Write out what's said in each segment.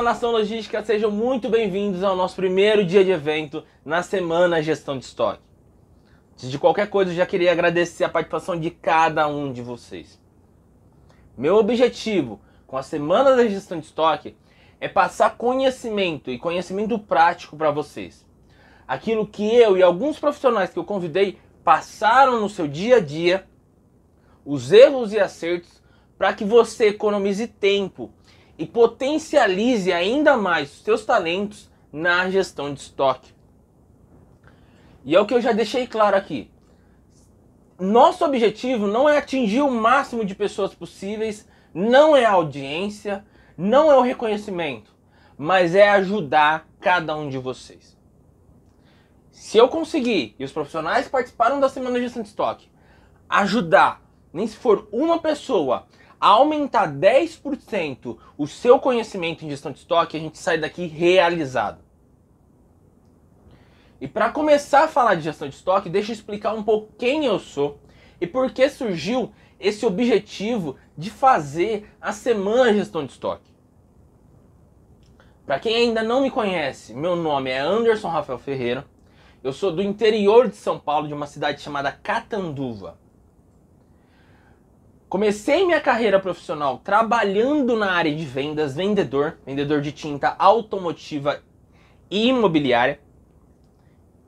Fala Nação Logística, sejam muito bem-vindos ao nosso primeiro dia de evento na Semana Gestão de Estoque. Antes de qualquer coisa, eu já queria agradecer a participação de cada um de vocês. Meu objetivo com a Semana da Gestão de Estoque é passar conhecimento e conhecimento prático para vocês. Aquilo que eu e alguns profissionais que eu convidei passaram no seu dia a dia, os erros e acertos, para que você economize tempo e potencialize ainda mais os seus talentos na gestão de estoque. E é o que eu já deixei claro aqui. Nosso objetivo não é atingir o máximo de pessoas possíveis, não é a audiência, não é o reconhecimento, mas é ajudar cada um de vocês. Se eu conseguir, e os profissionais que participaram da semana de gestão de estoque, ajudar, nem se for uma pessoa, aumentar 10% o seu conhecimento em gestão de estoque, a gente sai daqui realizado. E para começar a falar de gestão de estoque, deixa eu explicar um pouco quem eu sou e por que surgiu esse objetivo de fazer a semana de gestão de estoque. Para quem ainda não me conhece, meu nome é Anderson Rafael Ferreira. Eu sou do interior de São Paulo, de uma cidade chamada Catanduva. Comecei minha carreira profissional trabalhando na área de vendas, vendedor, vendedor de tinta automotiva e imobiliária.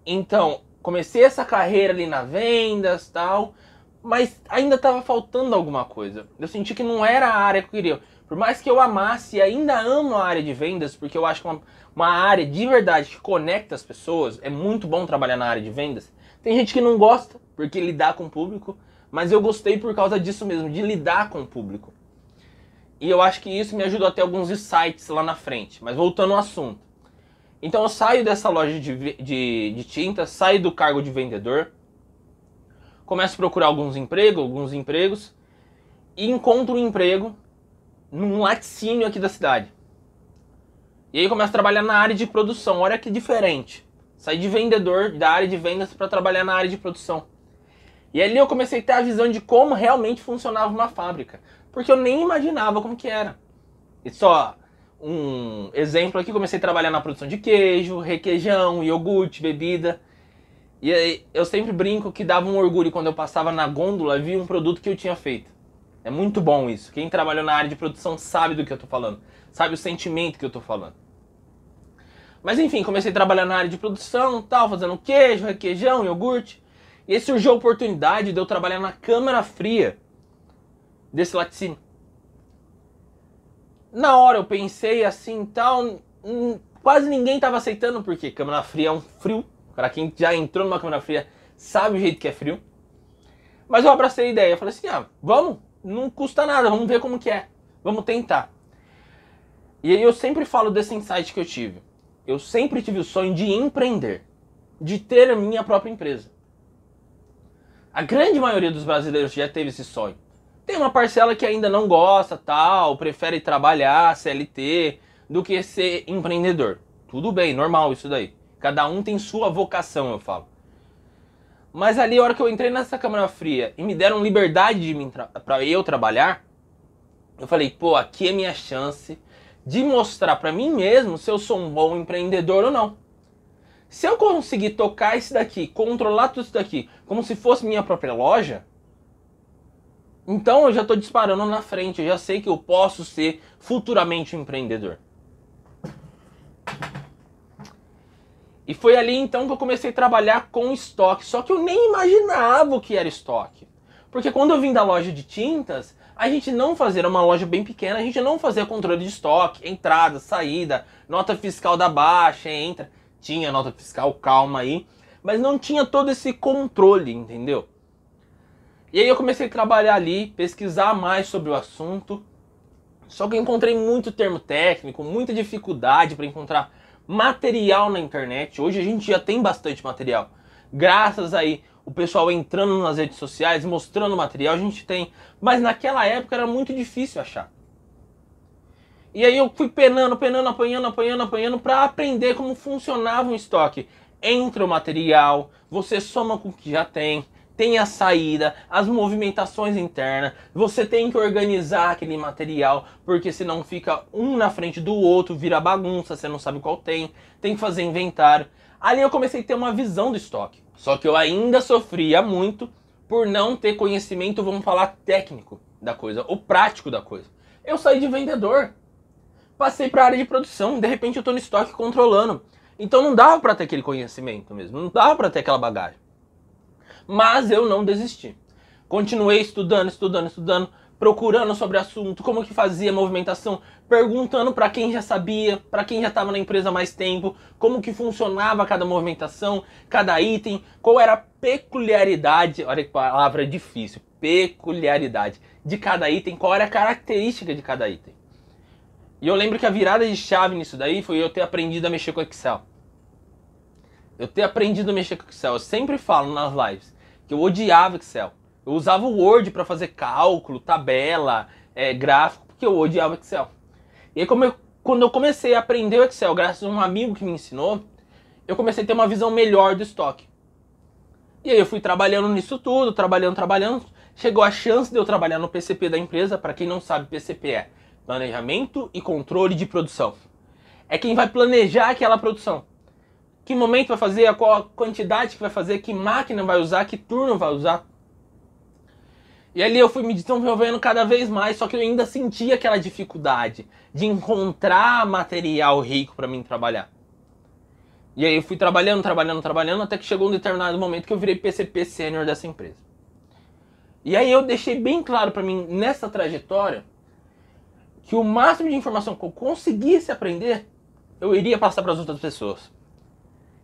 Então, comecei essa carreira ali na vendas, tal, mas ainda estava faltando alguma coisa. Eu senti que não era a área que eu queria. Por mais que eu amasse e ainda amo a área de vendas, porque eu acho que é uma, uma área de verdade que conecta as pessoas, é muito bom trabalhar na área de vendas. Tem gente que não gosta, porque lidar com o público, mas eu gostei por causa disso mesmo, de lidar com o público. E eu acho que isso me ajudou a ter alguns insights lá na frente. Mas voltando ao assunto. Então eu saio dessa loja de, de, de tinta, saio do cargo de vendedor, começo a procurar alguns empregos, alguns empregos, e encontro um emprego num laticínio aqui da cidade. E aí começo a trabalhar na área de produção. Olha que diferente. Saí de vendedor da área de vendas para trabalhar na área de produção. E ali eu comecei a ter a visão de como realmente funcionava uma fábrica, porque eu nem imaginava como que era. E só um exemplo aqui, comecei a trabalhar na produção de queijo, requeijão, iogurte, bebida. E aí, eu sempre brinco que dava um orgulho quando eu passava na gôndola via um produto que eu tinha feito. É muito bom isso. Quem trabalhou na área de produção sabe do que eu estou falando, sabe o sentimento que eu estou falando. Mas enfim, comecei a trabalhar na área de produção, tal, fazendo queijo, requeijão, iogurte. E aí surgiu a oportunidade de eu trabalhar na câmara fria desse laticínio. Na hora eu pensei assim tal, quase ninguém estava aceitando, porque câmara fria é um frio. O cara já entrou numa câmara fria sabe o jeito que é frio. Mas eu abracei a ideia, e falei assim, ah, vamos, não custa nada, vamos ver como que é, vamos tentar. E aí eu sempre falo desse insight que eu tive. Eu sempre tive o sonho de empreender, de ter a minha própria empresa. A grande maioria dos brasileiros já teve esse sonho. Tem uma parcela que ainda não gosta, tal, prefere trabalhar, CLT, do que ser empreendedor. Tudo bem, normal isso daí. Cada um tem sua vocação, eu falo. Mas ali, a hora que eu entrei nessa Câmara Fria e me deram liberdade de para eu trabalhar, eu falei, pô, aqui é minha chance de mostrar para mim mesmo se eu sou um bom empreendedor ou não. Se eu conseguir tocar isso daqui, controlar tudo isso daqui, como se fosse minha própria loja, então eu já estou disparando na frente, eu já sei que eu posso ser futuramente um empreendedor. E foi ali então que eu comecei a trabalhar com estoque, só que eu nem imaginava o que era estoque. Porque quando eu vim da loja de tintas, a gente não fazia uma loja bem pequena, a gente não fazia controle de estoque, entrada, saída, nota fiscal da baixa, entra, tinha nota fiscal, calma aí, mas não tinha todo esse controle, entendeu? E aí eu comecei a trabalhar ali, pesquisar mais sobre o assunto. Só que eu encontrei muito termo técnico, muita dificuldade para encontrar material na internet. Hoje a gente já tem bastante material. Graças aí o pessoal entrando nas redes sociais, mostrando material, a gente tem. Mas naquela época era muito difícil achar. E aí eu fui penando, penando, apanhando, apanhando, apanhando para aprender como funcionava um estoque entra o material, você soma com o que já tem, tem a saída, as movimentações internas, você tem que organizar aquele material, porque senão fica um na frente do outro, vira bagunça, você não sabe qual tem, tem que fazer inventário. Ali eu comecei a ter uma visão do estoque. Só que eu ainda sofria muito por não ter conhecimento, vamos falar técnico da coisa, o prático da coisa. Eu saí de vendedor, passei para a área de produção, de repente eu estou no estoque controlando. Então não dava para ter aquele conhecimento mesmo, não dava para ter aquela bagagem. Mas eu não desisti. Continuei estudando, estudando, estudando, procurando sobre o assunto, como que fazia movimentação, perguntando para quem já sabia, para quem já estava na empresa há mais tempo, como que funcionava cada movimentação, cada item, qual era a peculiaridade, olha que palavra difícil, peculiaridade de cada item, qual era a característica de cada item. E eu lembro que a virada de chave nisso daí foi eu ter aprendido a mexer com Excel eu ter aprendido a mexer com Excel. Eu sempre falo nas lives que eu odiava Excel. Eu usava o Word para fazer cálculo, tabela, é, gráfico, porque eu odiava Excel. E aí, eu, quando eu comecei a aprender o Excel, graças a um amigo que me ensinou, eu comecei a ter uma visão melhor do estoque. E aí eu fui trabalhando nisso tudo, trabalhando, trabalhando. Chegou a chance de eu trabalhar no PCP da empresa. Para quem não sabe, PCP é Planejamento e Controle de Produção. É quem vai planejar aquela produção que momento vai fazer, qual quantidade que vai fazer, que máquina vai usar, que turno vai usar. E ali eu fui me desenvolvendo cada vez mais, só que eu ainda sentia aquela dificuldade de encontrar material rico para mim trabalhar. E aí eu fui trabalhando, trabalhando, trabalhando, até que chegou um determinado momento que eu virei PCP sênior dessa empresa. E aí eu deixei bem claro para mim nessa trajetória que o máximo de informação que eu conseguisse aprender, eu iria passar para as outras pessoas.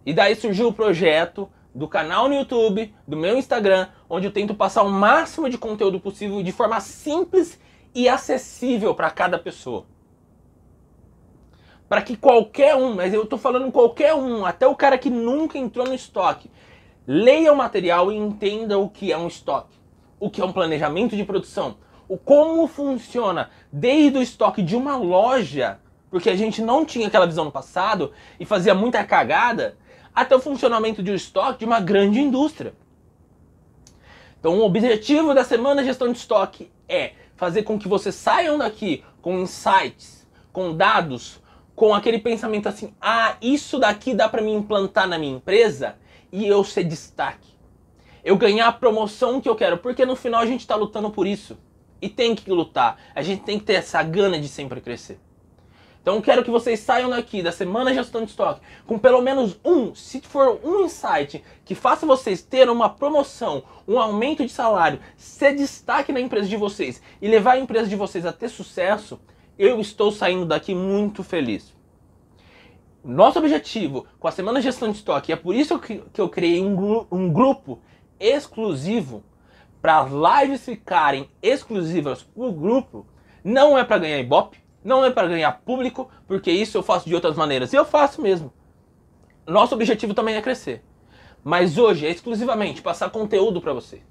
E daí surgiu o projeto do canal no YouTube, do meu Instagram, onde eu tento passar o máximo de conteúdo possível de forma simples e acessível para cada pessoa. Para que qualquer um, mas eu estou falando qualquer um, até o cara que nunca entrou no estoque, leia o material e entenda o que é um estoque, o que é um planejamento de produção, o como funciona desde o estoque de uma loja, porque a gente não tinha aquela visão no passado e fazia muita cagada até o funcionamento de um estoque de uma grande indústria. Então, o objetivo da semana de gestão de estoque é fazer com que vocês saiam daqui com insights, com dados, com aquele pensamento assim: ah, isso daqui dá para me implantar na minha empresa e eu ser destaque. Eu ganhar a promoção que eu quero, porque no final a gente está lutando por isso. E tem que lutar. A gente tem que ter essa gana de sempre crescer. Então quero que vocês saiam daqui da semana gestão de estoque com pelo menos um, se for um insight que faça vocês ter uma promoção, um aumento de salário, ser destaque na empresa de vocês e levar a empresa de vocês a ter sucesso, eu estou saindo daqui muito feliz. Nosso objetivo com a semana gestão de estoque, é por isso que eu criei um, um grupo exclusivo para as lives ficarem exclusivas para o grupo, não é para ganhar ibope, não é para ganhar público, porque isso eu faço de outras maneiras. E eu faço mesmo. Nosso objetivo também é crescer. Mas hoje é exclusivamente passar conteúdo para você.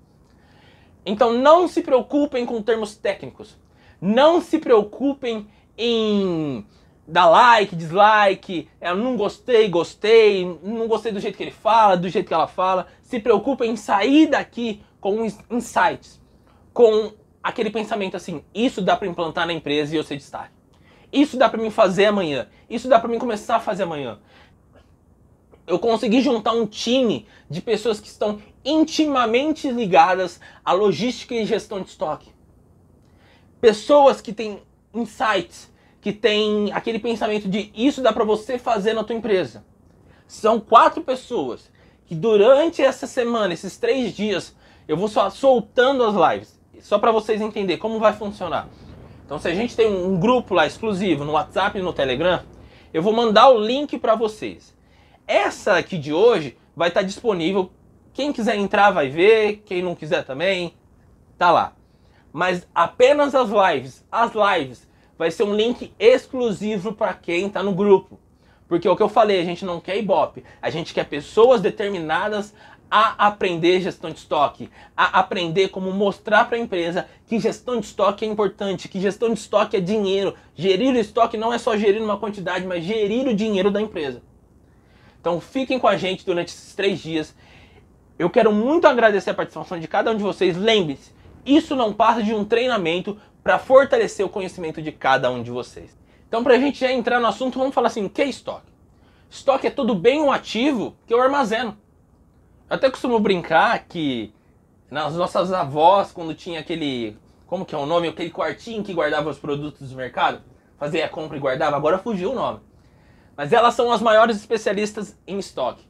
Então não se preocupem com termos técnicos. Não se preocupem em dar like, dislike, eu é, não gostei, gostei, não gostei do jeito que ele fala, do jeito que ela fala. Se preocupem em sair daqui com insights, com aquele pensamento assim, isso dá para implantar na empresa e eu ser destaque. Isso dá para mim fazer amanhã. Isso dá para mim começar a fazer amanhã. Eu consegui juntar um time de pessoas que estão intimamente ligadas à logística e gestão de estoque. Pessoas que têm insights, que têm aquele pensamento de isso dá para você fazer na tua empresa. São quatro pessoas que durante essa semana, esses três dias, eu vou só soltando as lives, só para vocês entenderem como vai funcionar. Então, se a gente tem um grupo lá exclusivo no WhatsApp e no Telegram, eu vou mandar o link para vocês. Essa aqui de hoje vai estar tá disponível. Quem quiser entrar vai ver, quem não quiser também, tá lá. Mas apenas as lives, as lives vai ser um link exclusivo para quem está no grupo. Porque é o que eu falei, a gente não quer ibope, a gente quer pessoas determinadas a aprender gestão de estoque, a aprender como mostrar para a empresa que gestão de estoque é importante, que gestão de estoque é dinheiro. Gerir o estoque não é só gerir uma quantidade, mas gerir o dinheiro da empresa. Então fiquem com a gente durante esses três dias. Eu quero muito agradecer a participação de cada um de vocês. Lembre-se, isso não passa de um treinamento para fortalecer o conhecimento de cada um de vocês. Então, para a gente já entrar no assunto, vamos falar assim: o que é estoque? Estoque é tudo bem um ativo que eu armazeno até costumo brincar que nas nossas avós, quando tinha aquele. Como que é o nome? Aquele quartinho que guardava os produtos do mercado, fazia a compra e guardava, agora fugiu o nome. Mas elas são as maiores especialistas em estoque.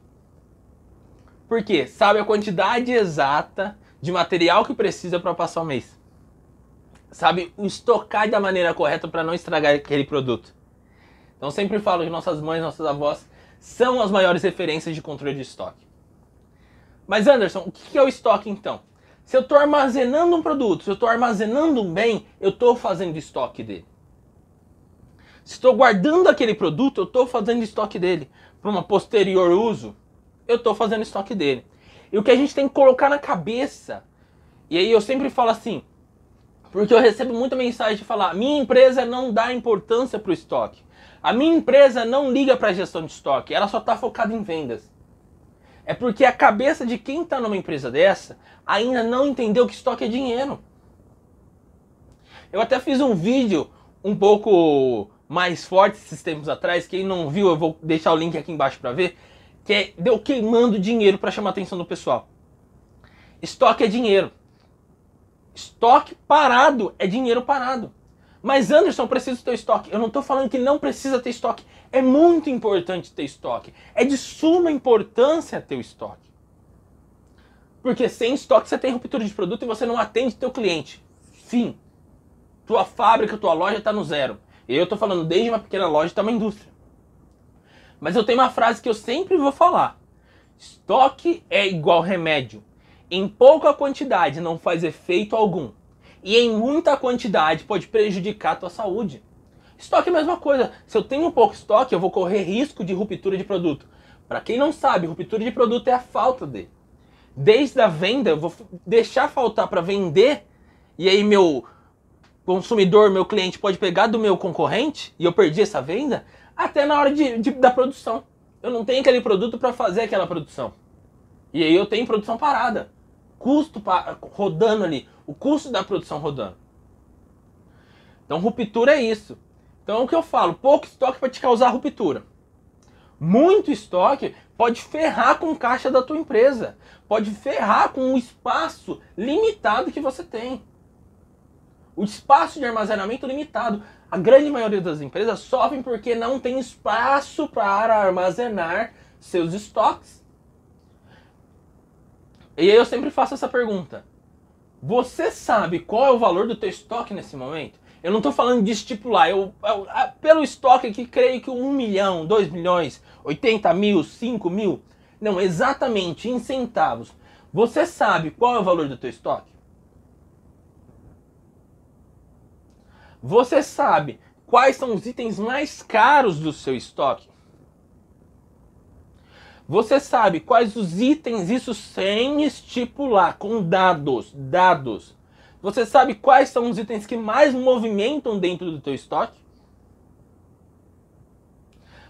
Por quê? Sabe a quantidade exata de material que precisa para passar o mês. Sabe o estocar da maneira correta para não estragar aquele produto. Então sempre falo que nossas mães, nossas avós são as maiores referências de controle de estoque. Mas Anderson, o que é o estoque então? Se eu estou armazenando um produto, se eu estou armazenando um bem, eu estou fazendo estoque dele. Se estou guardando aquele produto, eu estou fazendo estoque dele. Para um posterior uso, eu estou fazendo estoque dele. E o que a gente tem que colocar na cabeça, e aí eu sempre falo assim, porque eu recebo muita mensagem de falar: minha empresa não dá importância para o estoque. A minha empresa não liga para a gestão de estoque, ela só está focada em vendas. É porque a cabeça de quem está numa empresa dessa ainda não entendeu que estoque é dinheiro. Eu até fiz um vídeo um pouco mais forte esses tempos atrás. Quem não viu, eu vou deixar o link aqui embaixo para ver. Que é, deu queimando dinheiro para chamar a atenção do pessoal. Estoque é dinheiro. Estoque parado é dinheiro parado. Mas Anderson, preciso ter estoque. Eu não estou falando que não precisa ter estoque. É muito importante ter estoque. É de suma importância ter o estoque. Porque sem estoque você tem ruptura de produto e você não atende teu cliente. Fim. Tua fábrica, tua loja está no zero. Eu estou falando desde uma pequena loja até uma indústria. Mas eu tenho uma frase que eu sempre vou falar. Estoque é igual remédio. Em pouca quantidade não faz efeito algum. E em muita quantidade pode prejudicar a tua saúde. Estoque é a mesma coisa. Se eu tenho um pouco de estoque, eu vou correr risco de ruptura de produto. Para quem não sabe, ruptura de produto é a falta dele. Desde a venda, eu vou deixar faltar para vender, e aí meu consumidor, meu cliente pode pegar do meu concorrente, e eu perdi essa venda, até na hora de, de da produção. Eu não tenho aquele produto para fazer aquela produção. E aí eu tenho produção parada. Custo pa rodando ali. O custo da produção rodando. Então, ruptura é isso. Então, o que eu falo? Pouco estoque vai te causar ruptura. Muito estoque pode ferrar com o caixa da tua empresa, pode ferrar com o espaço limitado que você tem. O espaço de armazenamento limitado. A grande maioria das empresas sofrem porque não tem espaço para armazenar seus estoques. E aí eu sempre faço essa pergunta. Você sabe qual é o valor do teu estoque nesse momento? Eu não estou falando de estipular. Eu, eu, pelo estoque aqui, creio que 1 milhão, 2 milhões, 80 mil, 5 mil. Não, exatamente em centavos. Você sabe qual é o valor do teu estoque? Você sabe quais são os itens mais caros do seu estoque? Você sabe quais os itens, isso sem estipular, com dados, dados. Você sabe quais são os itens que mais movimentam dentro do teu estoque?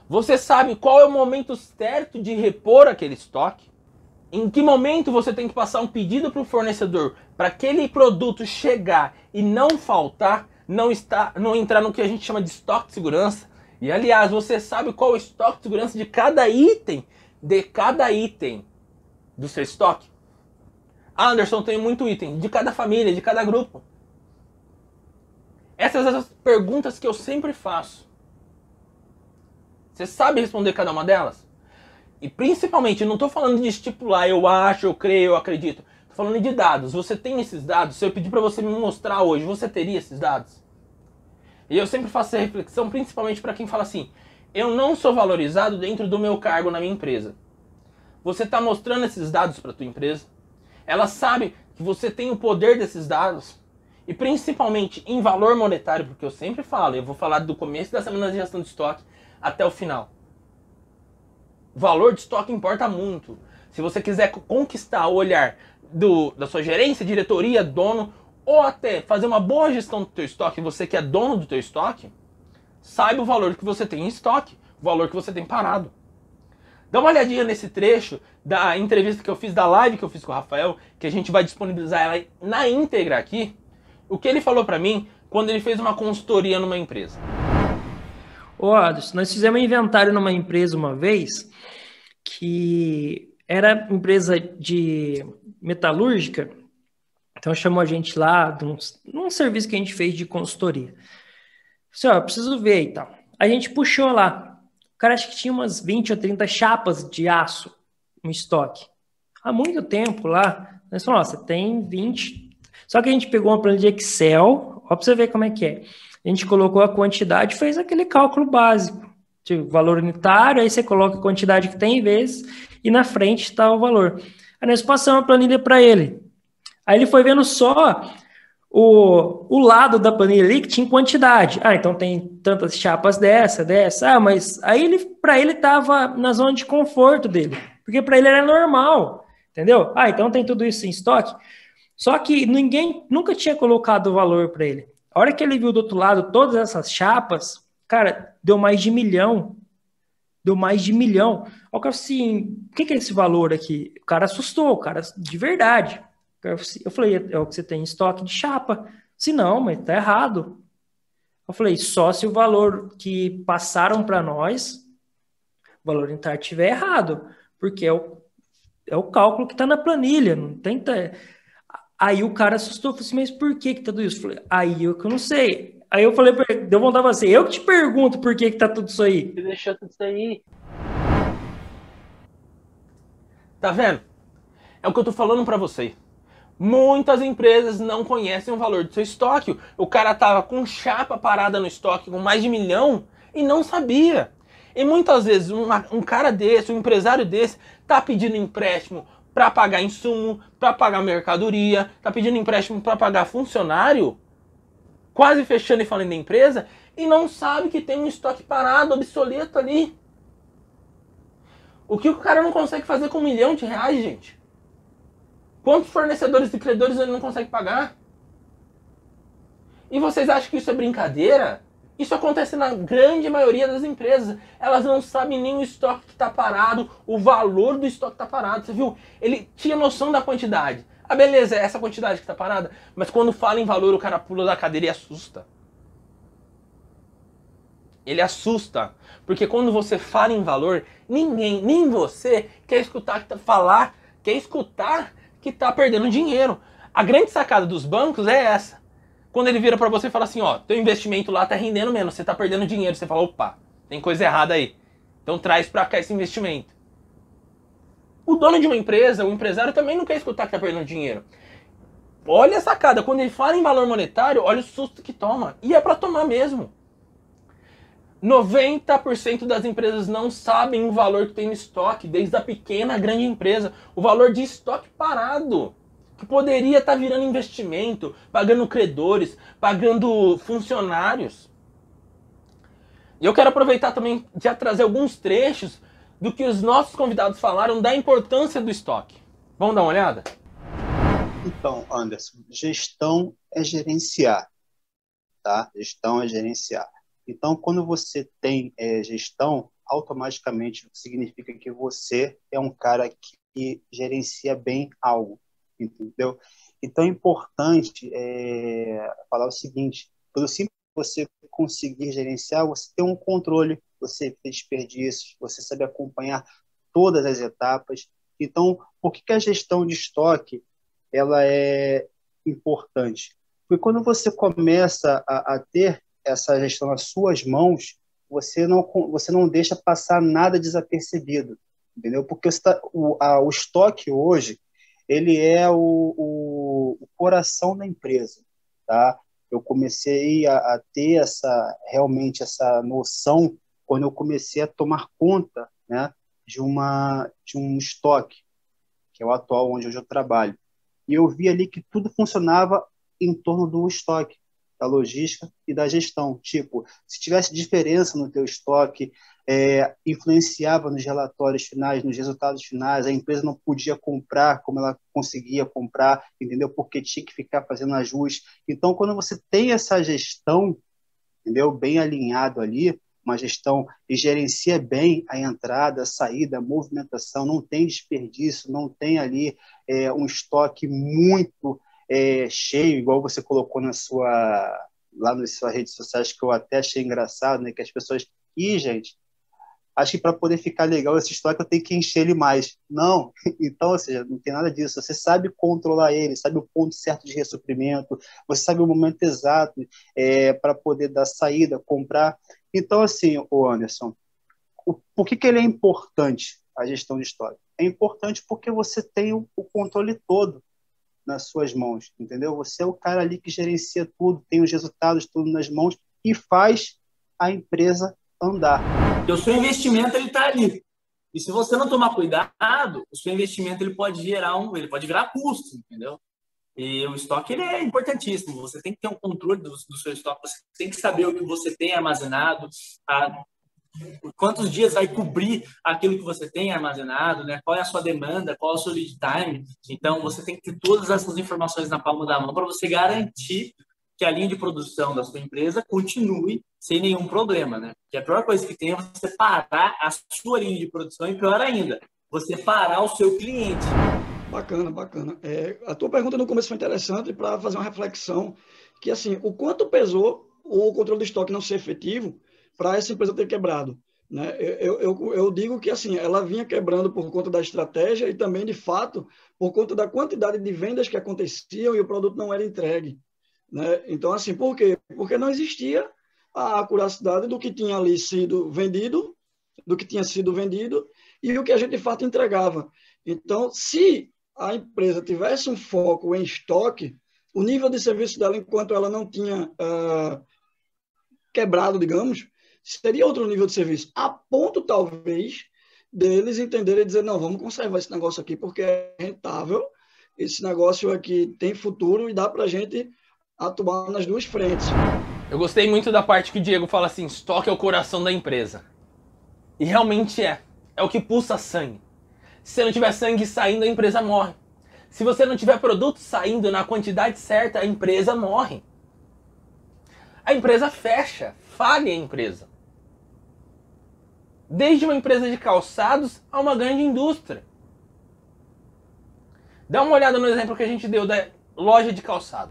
Você sabe qual é o momento certo de repor aquele estoque? Em que momento você tem que passar um pedido para o fornecedor para aquele produto chegar e não faltar, não, está, não entrar no que a gente chama de estoque de segurança? E aliás, você sabe qual é o estoque de segurança de cada item, de cada item do seu estoque? Anderson, tem muito item. De cada família, de cada grupo. Essas são as perguntas que eu sempre faço. Você sabe responder cada uma delas? E principalmente, não estou falando de estipular, eu acho, eu creio, eu acredito. Estou falando de dados. Você tem esses dados? Se eu pedir para você me mostrar hoje, você teria esses dados? E eu sempre faço essa reflexão, principalmente para quem fala assim: eu não sou valorizado dentro do meu cargo na minha empresa. Você está mostrando esses dados para a tua empresa? Ela sabe que você tem o poder desses dados e principalmente em valor monetário, porque eu sempre falo, eu vou falar do começo da semana de gestão de estoque até o final. Valor de estoque importa muito. Se você quiser conquistar o olhar do, da sua gerência, diretoria, dono, ou até fazer uma boa gestão do teu estoque, você que é dono do teu estoque, saiba o valor que você tem em estoque, o valor que você tem parado. Dá uma olhadinha nesse trecho da entrevista que eu fiz, da live que eu fiz com o Rafael, que a gente vai disponibilizar ela na íntegra aqui. O que ele falou para mim quando ele fez uma consultoria numa empresa. Ô, Adson, nós fizemos um inventário numa empresa uma vez que era empresa de metalúrgica, então chamou a gente lá num serviço que a gente fez de consultoria. Senhor, assim, ó, preciso ver e tal. A gente puxou lá cara acho que tinha umas 20 ou 30 chapas de aço no estoque. Há muito tempo lá, nós falamos, nossa, tem 20. Só que a gente pegou uma planilha de Excel, ó, para você ver como é que é. A gente colocou a quantidade e fez aquele cálculo básico. De valor unitário, aí você coloca a quantidade que tem vezes, e na frente está o valor. Aí nós passamos a planilha para ele. Aí ele foi vendo só o, o lado da planilha ali que tinha quantidade. Ah, então tem tantas chapas dessa, dessa. Ah, mas aí ele, para ele estava na zona de conforto dele, porque para ele era normal, entendeu? Ah, então tem tudo isso em estoque. Só que ninguém nunca tinha colocado o valor para ele. A hora que ele viu do outro lado todas essas chapas, cara, deu mais de milhão. Deu mais de milhão. Olha assim, o que, que é esse valor aqui? O cara assustou, o cara de verdade. Eu falei, é, é o que você tem em estoque de chapa. Se não, mas tá errado. Eu falei, só se o valor que passaram para nós, o valor unitário tiver errado, porque é o, é o cálculo que está na planilha, não tem. Tá, aí o cara assustou, falou assim, mas por que que tá tudo isso? Eu falei, aí eu que eu não sei. Aí eu falei deu vontade de assim, você, eu que te pergunto por que que tá tudo isso aí. Você deixou tudo isso aí. Tá vendo? É o que eu tô falando para você. Muitas empresas não conhecem o valor do seu estoque. O cara tava com chapa parada no estoque com mais de milhão e não sabia. E muitas vezes uma, um cara desse, um empresário desse, tá pedindo empréstimo para pagar insumo, para pagar mercadoria, tá pedindo empréstimo para pagar funcionário, quase fechando e falando da empresa, e não sabe que tem um estoque parado, obsoleto ali. O que o cara não consegue fazer com um milhão de reais, gente? Quantos fornecedores e credores ele não consegue pagar? E vocês acham que isso é brincadeira? Isso acontece na grande maioria das empresas. Elas não sabem nem o estoque que está parado, o valor do estoque que está parado. Você viu? Ele tinha noção da quantidade. Ah, beleza, é essa quantidade que está parada. Mas quando fala em valor, o cara pula da cadeira e assusta. Ele assusta. Porque quando você fala em valor, ninguém, nem você, quer escutar, tá, falar, quer escutar que está perdendo dinheiro. A grande sacada dos bancos é essa. Quando ele vira para você e fala assim, ó, teu investimento lá está rendendo menos, você está perdendo dinheiro, você fala, opa, tem coisa errada aí. Então traz para cá esse investimento. O dono de uma empresa, o empresário também não quer escutar que está perdendo dinheiro. Olha a sacada, quando ele fala em valor monetário, olha o susto que toma. E é para tomar mesmo. 90% das empresas não sabem o valor que tem no estoque, desde a pequena à grande empresa. O valor de estoque parado, que poderia estar tá virando investimento, pagando credores, pagando funcionários. E eu quero aproveitar também de trazer alguns trechos do que os nossos convidados falaram da importância do estoque. Vamos dar uma olhada? Então, Anderson, gestão é gerenciar. Tá? Gestão é gerenciar então, quando você tem é, gestão, automaticamente significa que você é um cara que gerencia bem algo, entendeu? Então, é importante é, falar o seguinte: pelo simples você conseguir gerenciar, você tem um controle, você tem desperdícios, você sabe acompanhar todas as etapas. Então, por que, que a gestão de estoque ela é importante? Porque quando você começa a, a ter essa gestão nas suas mãos, você não, você não deixa passar nada desapercebido, entendeu? Porque está o, a, o estoque hoje, ele é o, o, o, coração da empresa, tá? Eu comecei a, a ter essa, realmente essa noção quando eu comecei a tomar conta, né, de uma de um estoque, que é o atual onde hoje eu trabalho. E eu vi ali que tudo funcionava em torno do estoque da logística e da gestão. Tipo, se tivesse diferença no teu estoque, é, influenciava nos relatórios finais, nos resultados finais, a empresa não podia comprar como ela conseguia comprar, entendeu? Porque tinha que ficar fazendo ajustes Então, quando você tem essa gestão, entendeu? Bem alinhado ali, uma gestão e gerencia bem a entrada, a saída, a movimentação, não tem desperdício, não tem ali é, um estoque muito é, cheio, igual você colocou na sua lá nas suas redes sociais, que eu até achei engraçado, né? Que as pessoas. Ih, gente, acho que para poder ficar legal esse estoque eu tenho que encher ele mais. Não, então, ou seja, não tem nada disso. Você sabe controlar ele, sabe o ponto certo de ressuprimento, você sabe o momento exato é, para poder dar saída, comprar. Então, assim, o Anderson, o, por que, que ele é importante, a gestão de estoque? É importante porque você tem o, o controle todo nas suas mãos, entendeu? Você é o cara ali que gerencia tudo, tem os resultados tudo nas mãos e faz a empresa andar. Porque o seu investimento ele está ali. E se você não tomar cuidado, o seu investimento ele pode gerar um, ele pode virar custo, entendeu? E o estoque ele é importantíssimo. Você tem que ter um controle do, do seu estoque, você tem que saber o que você tem armazenado, a, tá? quantos dias vai cobrir aquilo que você tem armazenado, né? Qual é a sua demanda, qual é o seu lead time. Então, você tem que ter todas essas informações na palma da mão para você garantir que a linha de produção da sua empresa continue sem nenhum problema, né? Que a pior coisa que tem é você parar a sua linha de produção e pior ainda, você parar o seu cliente. Bacana, bacana. É, a tua pergunta no começo foi interessante para fazer uma reflexão que assim, o quanto pesou o controle de estoque não ser efetivo para essa empresa ter quebrado. Né? Eu, eu, eu, digo que assim ela vinha quebrando por conta da estratégia e também, de fato, por conta da quantidade de vendas que aconteciam e o produto não era entregue. Né? Então, assim, por quê? Porque não existia a acuracidade do que tinha ali sido vendido, do que tinha sido vendido e o que a gente, de fato, entregava. Então, se a empresa tivesse um foco em estoque, o nível de serviço dela, enquanto ela não tinha uh, quebrado, digamos, seria outro nível de serviço, a ponto talvez deles entenderem e dizer, não, vamos conservar esse negócio aqui porque é rentável, esse negócio aqui tem futuro e dá para a gente atuar nas duas frentes. Eu gostei muito da parte que o Diego fala assim, estoque é o coração da empresa. E realmente é. É o que pulsa sangue. Se você não tiver sangue saindo, a empresa morre. Se você não tiver produto saindo na quantidade certa, a empresa morre. A empresa fecha, falha a empresa desde uma empresa de calçados a uma grande indústria. Dá uma olhada no exemplo que a gente deu da loja de calçado.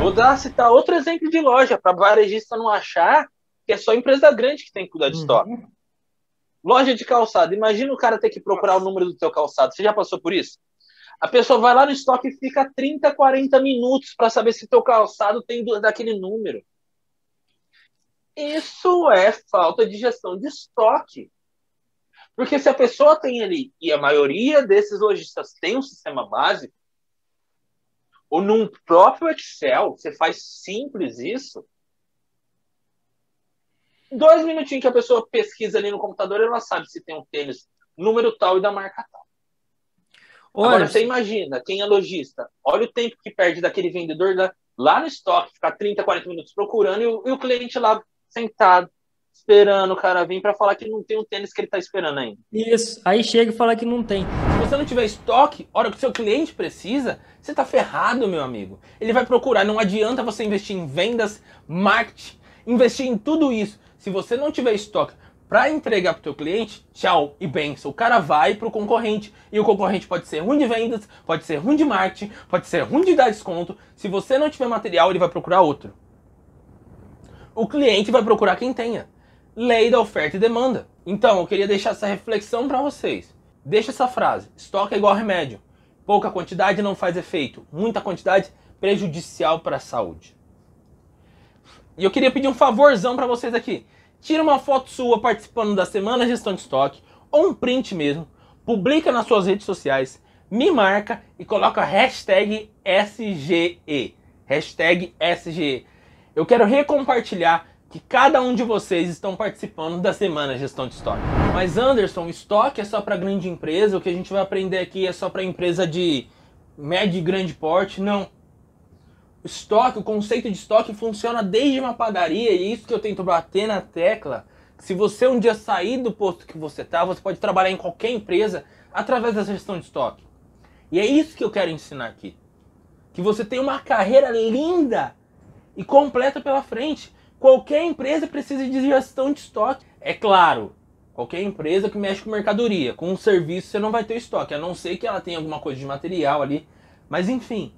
Vou dar citar outro exemplo de loja para varejista não achar que é só empresa grande que tem que cuidar de uhum. estoque. Loja de calçado. Imagina o cara ter que procurar o número do teu calçado. Você já passou por isso? A pessoa vai lá no estoque e fica 30, 40 minutos para saber se teu calçado tem daquele número. Isso é falta de gestão de estoque. Porque se a pessoa tem ali, e a maioria desses lojistas tem um sistema básico, ou num próprio Excel, você faz simples isso, dois minutinhos que a pessoa pesquisa ali no computador, ela sabe se tem um tênis número tal e da marca tal. Olha, Agora você imagina, quem é lojista, olha o tempo que perde daquele vendedor lá, no estoque, ficar 30, 40 minutos procurando e o, e o cliente lá sentado esperando o cara vir para falar que não tem um tênis que ele tá esperando ainda. Isso. Aí chega e fala que não tem. Se você não tiver estoque, hora que o seu cliente precisa, você tá ferrado, meu amigo. Ele vai procurar, não adianta você investir em vendas, marketing, investir em tudo isso. Se você não tiver estoque para entregar pro teu cliente, tchau e benção. O cara vai pro concorrente e o concorrente pode ser ruim de vendas, pode ser ruim de marketing, pode ser ruim de dar desconto. Se você não tiver material, ele vai procurar outro o cliente vai procurar quem tenha. Lei da oferta e demanda. Então, eu queria deixar essa reflexão para vocês. Deixa essa frase: estoque é igual remédio. Pouca quantidade não faz efeito, muita quantidade prejudicial para a saúde. E eu queria pedir um favorzão para vocês aqui. Tira uma foto sua participando da semana gestão de estoque ou um print mesmo, publica nas suas redes sociais, me marca e coloca hashtag SGE. Hashtag SGE eu quero recompartilhar que cada um de vocês estão participando da semana Gestão de Estoque. Mas Anderson, estoque é só para grande empresa, o que a gente vai aprender aqui é só para empresa de médio e grande porte? Não. O estoque, o conceito de estoque funciona desde uma padaria e é isso que eu tento bater na tecla. Se você um dia sair do posto que você está, você pode trabalhar em qualquer empresa através da gestão de estoque. E é isso que eu quero ensinar aqui. Que você tem uma carreira linda e completa pela frente. Qualquer empresa precisa de gestão de estoque. É claro, qualquer empresa que mexe com mercadoria, com um serviço, você não vai ter estoque, a não ser que ela tenha alguma coisa de material ali. Mas enfim,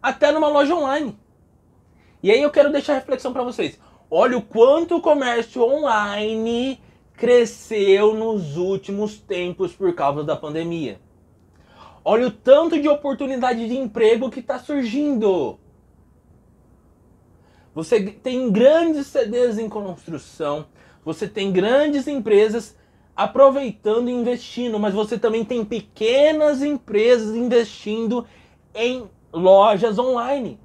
até numa loja online. E aí eu quero deixar a reflexão para vocês. Olha o quanto o comércio online cresceu nos últimos tempos por causa da pandemia. Olha o tanto de oportunidade de emprego que está surgindo. Você tem grandes CDs em construção, você tem grandes empresas aproveitando e investindo, mas você também tem pequenas empresas investindo em lojas online.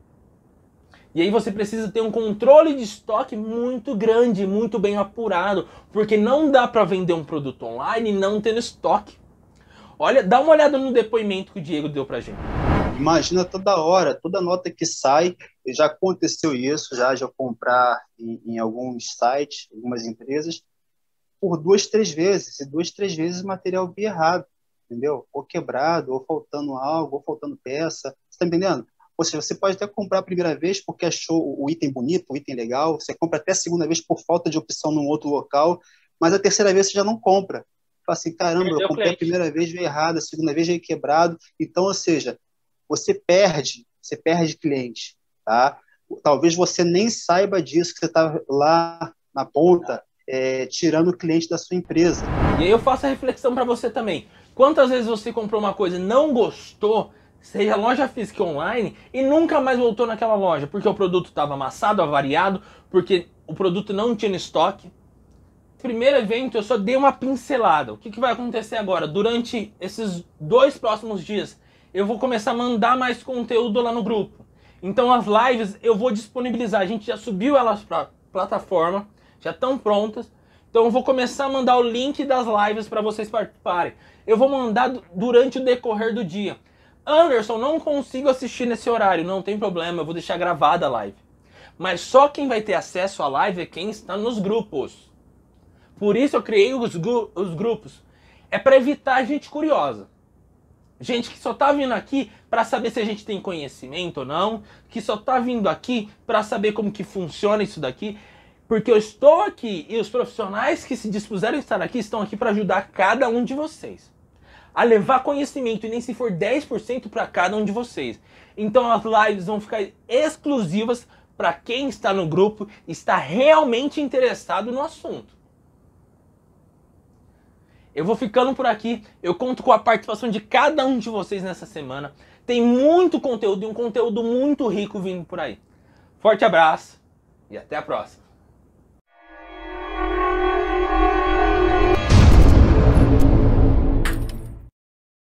E aí você precisa ter um controle de estoque muito grande, muito bem apurado, porque não dá para vender um produto online não tendo estoque. Olha, dá uma olhada no depoimento que o Diego deu pra gente. Imagina toda hora, toda nota que sai, já aconteceu isso, já já comprar em, em alguns sites, algumas empresas, por duas, três vezes, e duas, três vezes o material via errado, entendeu? Ou quebrado, ou faltando algo, ou faltando peça, você está entendendo? Ou seja, você pode até comprar a primeira vez porque achou o item bonito, o item legal, você compra até a segunda vez por falta de opção num outro local, mas a terceira vez você já não compra. Fala assim, caramba, eu comprei a primeira vez, veio errado, a segunda vez veio quebrado. Então, ou seja, você perde, você perde cliente, tá? Talvez você nem saiba disso, que você está lá na ponta, é, tirando o cliente da sua empresa. E aí eu faço a reflexão para você também. Quantas vezes você comprou uma coisa e não gostou, seja loja física ou online, e nunca mais voltou naquela loja, porque o produto estava amassado, avariado, porque o produto não tinha estoque, primeiro evento eu só dei uma pincelada. O que, que, vai acontecer agora? Durante esses dois próximos dias, eu vou começar a mandar mais conteúdo lá no grupo. Então as lives eu vou disponibilizar. A gente já subiu elas para plataforma, já estão prontas. Então eu vou começar a mandar o link das lives para vocês participarem. Eu vou mandar durante o decorrer do dia. Anderson, não consigo assistir nesse horário, não tem problema, eu vou deixar gravada a live. Mas só quem vai ter acesso à live é quem está nos grupos. Por isso eu criei os, os grupos. É para evitar gente curiosa. Gente que só tá vindo aqui para saber se a gente tem conhecimento ou não, que só tá vindo aqui para saber como que funciona isso daqui, porque eu estou aqui e os profissionais que se dispuseram a estar aqui estão aqui para ajudar cada um de vocês a levar conhecimento, e nem se for 10% para cada um de vocês. Então as lives vão ficar exclusivas para quem está no grupo, está realmente interessado no assunto. Eu vou ficando por aqui. Eu conto com a participação de cada um de vocês nessa semana. Tem muito conteúdo e um conteúdo muito rico vindo por aí. Forte abraço e até a próxima.